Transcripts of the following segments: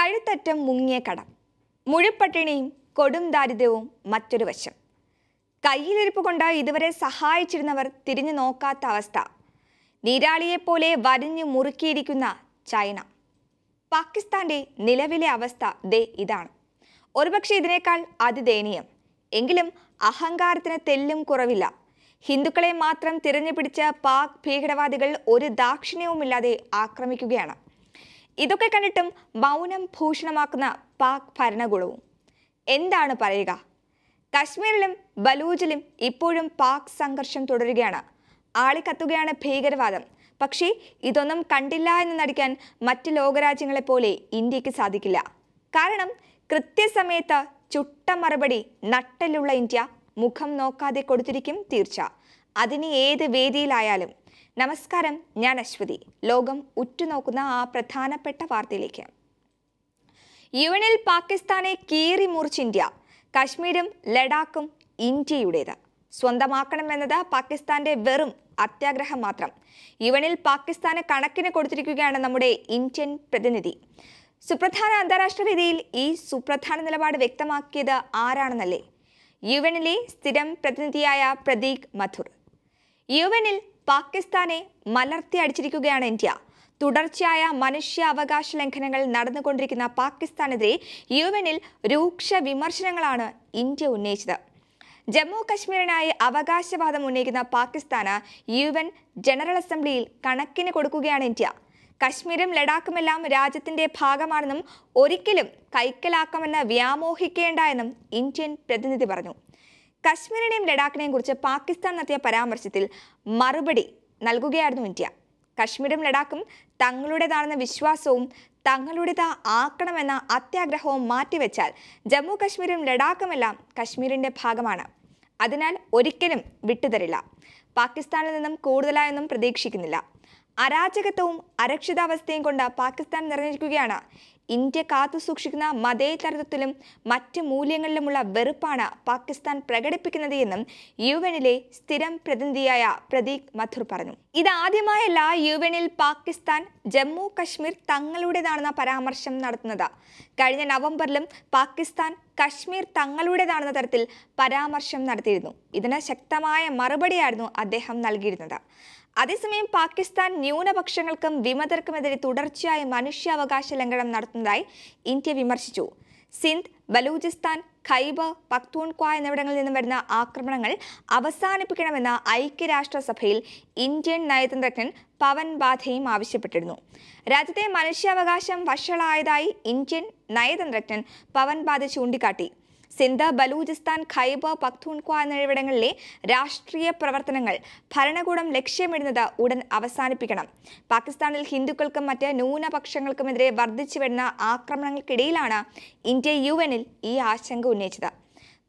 കഴുത്തറ്റം മുങ്ങിയ കടം മുഴുപ്പട്ടിണിയും കൊടും ദാരിദ്ര്യവും മറ്റൊരു വശം കയ്യിലിരിപ്പ് കൊണ്ട് ഇതുവരെ സഹായിച്ചിരുന്നവർ തിരിഞ്ഞു നോക്കാത്ത അവസ്ഥ നീരാളിയെപ്പോലെ വരിഞ്ഞു മുറുക്കിയിരിക്കുന്ന ചൈന പാകിസ്ഥാന്റെ നിലവിലെ അവസ്ഥ ദേ ഇതാണ് ഒരുപക്ഷെ ഇതിനേക്കാൾ അതിദയനീയം എങ്കിലും അഹങ്കാരത്തിന് തെല്ലും കുറവില്ല ഹിന്ദുക്കളെ മാത്രം തിരഞ്ഞു പിടിച്ച പാക് ഭീകരവാദികൾ ഒരു ദാക്ഷിണ്യവുമില്ലാതെ ആക്രമിക്കുകയാണ് ഇതൊക്കെ കണ്ടിട്ടും മൗനം ഭൂഷണമാക്കുന്ന പാക് ഭരണകൂടവും എന്താണ് പറയുക കശ്മീരിലും ബലൂജിലും ഇപ്പോഴും പാക് സംഘർഷം തുടരുകയാണ് ആളിക്കത്തുകയാണ് ഭീകരവാദം പക്ഷേ ഇതൊന്നും കണ്ടില്ല എന്ന് നടിക്കാൻ മറ്റ് ലോകരാജ്യങ്ങളെപ്പോലെ ഇന്ത്യക്ക് സാധിക്കില്ല കാരണം കൃത്യസമയത്ത് ചുട്ട മറുപടി നട്ടലുള്ള ഇന്ത്യ മുഖം നോക്കാതെ കൊടുത്തിരിക്കും തീർച്ച അതിന് ഏത് വേദിയിലായാലും നമസ്കാരം ഞാൻ അശ്വതി ലോകം ഉറ്റുനോക്കുന്ന ആ പ്രധാനപ്പെട്ട വാർത്തയിലേക്ക് യു എനിൽ പാകിസ്ഥാനെ കീറി മുറിച്ച് ഇന്ത്യ കശ്മീരും ലഡാക്കും ഇന്ത്യയുടേത് സ്വന്തമാക്കണമെന്നത് പാകിസ്ഥാന്റെ വെറും അത്യാഗ്രഹം മാത്രം യുവനിൽ പാകിസ്ഥാന് കണക്കിന് കൊടുത്തിരിക്കുകയാണ് നമ്മുടെ ഇന്ത്യൻ പ്രതിനിധി സുപ്രധാന അന്താരാഷ്ട്ര വേദിയിൽ ഈ സുപ്രധാന നിലപാട് വ്യക്തമാക്കിയത് ആരാണെന്നല്ലേ യുവനിലെ സ്ഥിരം പ്രതിനിധിയായ പ്രതീക് മഥുർ യുവനിൽ പാകിസ്ഥാനെ മലർത്തി അടിച്ചിരിക്കുകയാണ് ഇന്ത്യ തുടർച്ചയായ മനുഷ്യാവകാശ ലംഘനങ്ങൾ നടന്നുകൊണ്ടിരിക്കുന്ന പാകിസ്ഥാനെതിരെ യു എനിൽ രൂക്ഷ വിമർശനങ്ങളാണ് ഇന്ത്യ ഉന്നയിച്ചത് ജമ്മു കശ്മീരിനായി അവകാശവാദം ഉന്നയിക്കുന്ന പാകിസ്ഥാന് യു എൻ ജനറൽ അസംബ്ലിയിൽ കണക്കിന് കൊടുക്കുകയാണ് ഇന്ത്യ കശ്മീരും ലഡാക്കുമെല്ലാം രാജ്യത്തിന്റെ ഭാഗമാണെന്നും ഒരിക്കലും കൈക്കലാക്കുമെന്ന് വ്യാമോഹിക്കേണ്ട എന്നും ഇന്ത്യൻ പ്രതിനിധി പറഞ്ഞു കശ്മീരിനെയും ലഡാക്കിനെയും കുറിച്ച് പാകിസ്ഥാൻ നടത്തിയ പരാമർശത്തിൽ മറുപടി നൽകുകയായിരുന്നു ഇന്ത്യ കശ്മീരും ലഡാക്കും തങ്ങളുടേതാണെന്ന വിശ്വാസവും തങ്ങളുടേതാ ആക്കണമെന്ന അത്യാഗ്രഹവും മാറ്റിവെച്ചാൽ ജമ്മു കശ്മീരും ലഡാക്കുമെല്ലാം കശ്മീരിൻ്റെ ഭാഗമാണ് അതിനാൽ ഒരിക്കലും വിട്ടുതരില്ല പാകിസ്ഥാനിൽ നിന്നും കൂടുതലായൊന്നും പ്രതീക്ഷിക്കുന്നില്ല അരാജകത്വവും അരക്ഷിതാവസ്ഥയും കൊണ്ട് പാകിസ്ഥാൻ നിറഞ്ഞിരിക്കുകയാണ് ഇന്ത്യ കാത്തു സൂക്ഷിക്കുന്ന മതേതരത്വത്തിലും മറ്റ് മൂല്യങ്ങളിലുമുള്ള വെറുപ്പാണ് പാകിസ്ഥാൻ പ്രകടിപ്പിക്കുന്നത് എന്നും യു എനിലെ സ്ഥിരം പ്രതിനിധിയായ പ്രതീക് മഥുർ പറഞ്ഞു ഇതാദ്യമായല്ല യു എനിൽ പാകിസ്ഥാൻ ജമ്മു കശ്മീർ തങ്ങളുടേതാണെന്ന പരാമർശം നടത്തുന്നത് കഴിഞ്ഞ നവംബറിലും പാകിസ്ഥാൻ കശ്മീർ തങ്ങളുടേതാണെന്ന തരത്തിൽ പരാമർശം നടത്തിയിരുന്നു ഇതിന് ശക്തമായ മറുപടിയായിരുന്നു അദ്ദേഹം നൽകിയിരുന്നത് അതേസമയം പാകിസ്ഥാൻ ന്യൂനപക്ഷങ്ങൾക്കും വിമതർക്കുമെതിരെ തുടർച്ചയായ മനുഷ്യാവകാശ ലംഘനം നടത്തുന്നതായി ഇന്ത്യ വിമർശിച്ചു സിന്ധ് ബലൂചിസ്ഥാൻ ഖൈബർ പക്തൂൺക്വ എന്നിവിടങ്ങളിൽ നിന്നും വരുന്ന ആക്രമണങ്ങൾ അവസാനിപ്പിക്കണമെന്ന ഐക്യരാഷ്ട്രസഭയിൽ ഇന്ത്യൻ നയതന്ത്രജ്ഞൻ പവൻ ബാധയും ആവശ്യപ്പെട്ടിരുന്നു രാജ്യത്തെ മനുഷ്യാവകാശം വഷളായതായി ഇന്ത്യൻ നയതന്ത്രജ്ഞൻ പവൻ ബാധ ചൂണ്ടിക്കാട്ടി സിന്ധ് ബലൂചിസ്ഥാൻ ഖൈബ പഖ്തൂൺക്വ എന്നിവിടങ്ങളിലെ രാഷ്ട്രീയ പ്രവർത്തനങ്ങൾ ഭരണകൂടം ലക്ഷ്യമിടുന്നത് ഉടൻ അവസാനിപ്പിക്കണം പാകിസ്ഥാനിൽ ഹിന്ദുക്കൾക്കും മറ്റ് ന്യൂനപക്ഷങ്ങൾക്കുമെതിരെ വർദ്ധിച്ചു വരുന്ന ആക്രമണങ്ങൾക്കിടയിലാണ് ഇന്ത്യ യു ഈ ആശങ്ക ഉന്നയിച്ചത്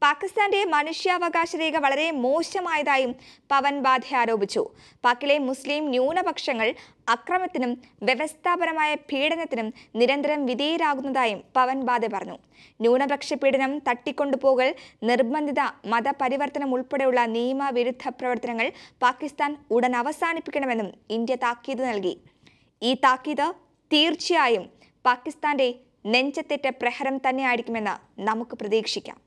പാകിസ്ഥാന്റെ മനുഷ്യാവകാശ രേഖ വളരെ മോശമായതായും പവൻ ബാധ ആരോപിച്ചു പാക്കിലെ മുസ്ലിം ന്യൂനപക്ഷങ്ങൾ അക്രമത്തിനും വ്യവസ്ഥാപരമായ പീഡനത്തിനും നിരന്തരം വിധേയരാകുന്നതായും പവൻ ബാധ പറഞ്ഞു ന്യൂനപക്ഷ പീഡനം തട്ടിക്കൊണ്ടുപോകൽ നിർബന്ധിത മതപരിവർത്തനം ഉൾപ്പെടെയുള്ള നിയമവിരുദ്ധ പ്രവർത്തനങ്ങൾ പാകിസ്ഥാൻ ഉടൻ അവസാനിപ്പിക്കണമെന്നും ഇന്ത്യ താക്കീത് നൽകി ഈ താക്കീത് തീർച്ചയായും പാകിസ്ഥാന്റെ നെഞ്ചത്തേറ്റ പ്രഹരം തന്നെയായിരിക്കുമെന്ന് നമുക്ക് പ്രതീക്ഷിക്കാം